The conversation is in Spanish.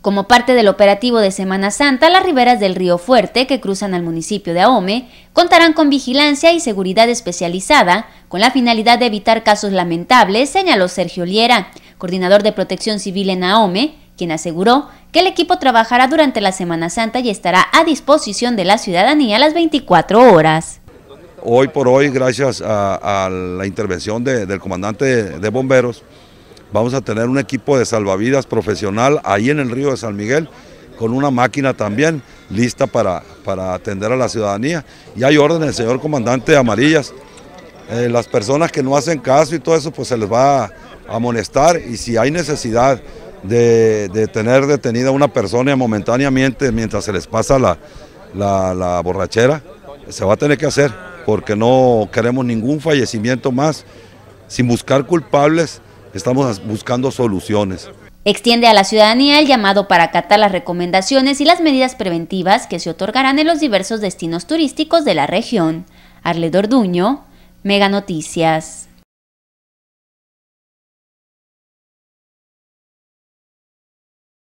Como parte del operativo de Semana Santa, las riberas del río Fuerte, que cruzan al municipio de Ahome, contarán con vigilancia y seguridad especializada, con la finalidad de evitar casos lamentables, señaló Sergio Liera, coordinador de protección civil en Ahome, quien aseguró que el equipo trabajará durante la Semana Santa y estará a disposición de la ciudadanía las 24 horas. Hoy por hoy, gracias a, la intervención del comandante de bomberos, Vamos a tener un equipo de salvavidas profesional ahí en el río de San Miguel, con una máquina también lista para, para atender a la ciudadanía. Y hay órdenes, señor comandante Amarillas. Eh, las personas que no hacen caso y todo eso, pues se les va a amonestar y si hay necesidad de, tener detenida una persona momentáneamente mientras se les pasa la, la borrachera, se va a tener que hacer porque no queremos ningún fallecimiento más sin buscar culpables Estamos buscando soluciones. Extiende a la ciudadanía el llamado para acatar las recomendaciones y las medidas preventivas que se otorgarán en los diversos destinos turísticos de la región. Arledor Duño, Mega Noticias.